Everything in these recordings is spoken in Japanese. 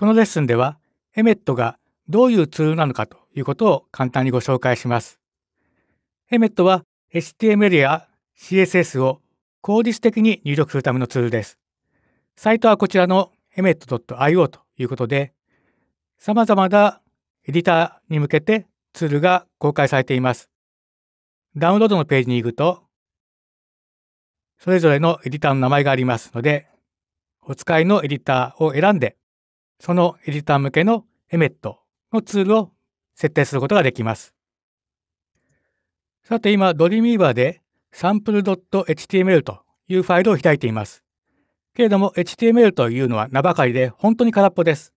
このレッスンでは、エメットがどういうツールなのかということを簡単にご紹介します。エメットは HTML や CSS を効率的に入力するためのツールです。サイトはこちらの emet.io ということで、様々なエディターに向けてツールが公開されています。ダウンロードのページに行くと、それぞれのエディターの名前がありますので、お使いのエディターを選んで、そのエディター向けのエメットのツールを設定することができます。さて今、ドリーミーバーで sample.html というファイルを開いています。けれども HTML というのは名ばかりで本当に空っぽです。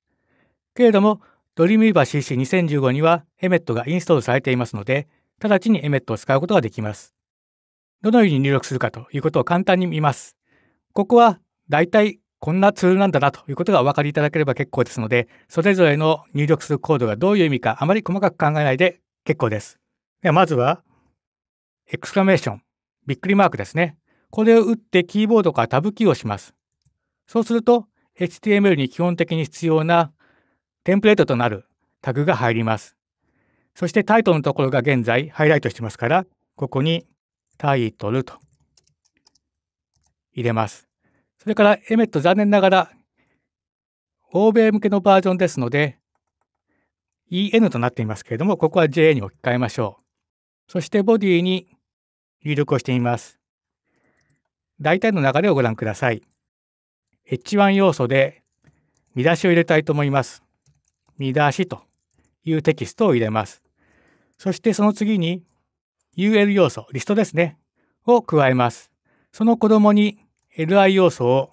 けれども Dreamweaver CC2015 にはエメットがインストールされていますので、直ちにエメットを使うことができます。どのように入力するかということを簡単に見ます。ここはだいたいこんなツールなんだなということがお分かりいただければ結構ですので、それぞれの入力するコードがどういう意味かあまり細かく考えないで結構です。ではまずは、エクスクラメーション、びっくりマークですね。これを打ってキーボードからタブキーをします。そうすると、HTML に基本的に必要なテンプレートとなるタグが入ります。そしてタイトルのところが現在ハイライトしてますから、ここにタイトルと入れます。それからエメット残念ながら欧米向けのバージョンですので EN となっていますけれどもここは JA に置き換えましょう。そしてボディに入力をしてみます。大体の流れをご覧ください。H1 要素で見出しを入れたいと思います。見出しというテキストを入れます。そしてその次に UL 要素、リストですね、を加えます。その子供に LI 要素を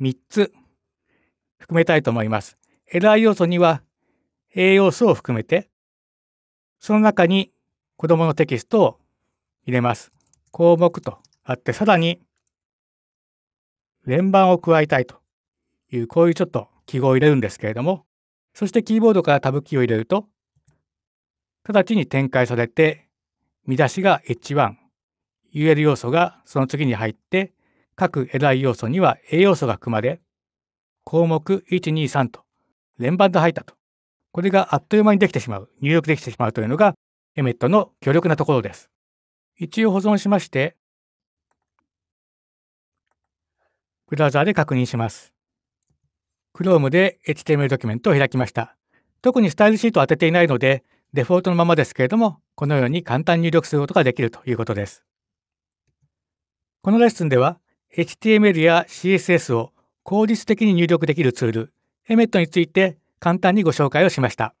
3つ含めたいと思います。LI 要素には栄養素を含めて、その中に子供のテキストを入れます。項目とあって、さらに連番を加えたいという、こういうちょっと記号を入れるんですけれども、そしてキーボードからタブキーを入れると、直ちに展開されて、見出しが H1、UL 要素がその次に入って、各エラー要素には栄養素が含まれ、項目123と連番で入ったと。これがあっという間にできてしまう、入力できてしまうというのが、エメットの強力なところです。一応保存しまして、ブラウザで確認します。Chrome で HTML ドキュメントを開きました。特にスタイルシートを当てていないので、デフォルトのままですけれども、このように簡単に入力することができるということです。このレッスンでは、HTML や CSS を効率的に入力できるツール、エメットについて簡単にご紹介をしました。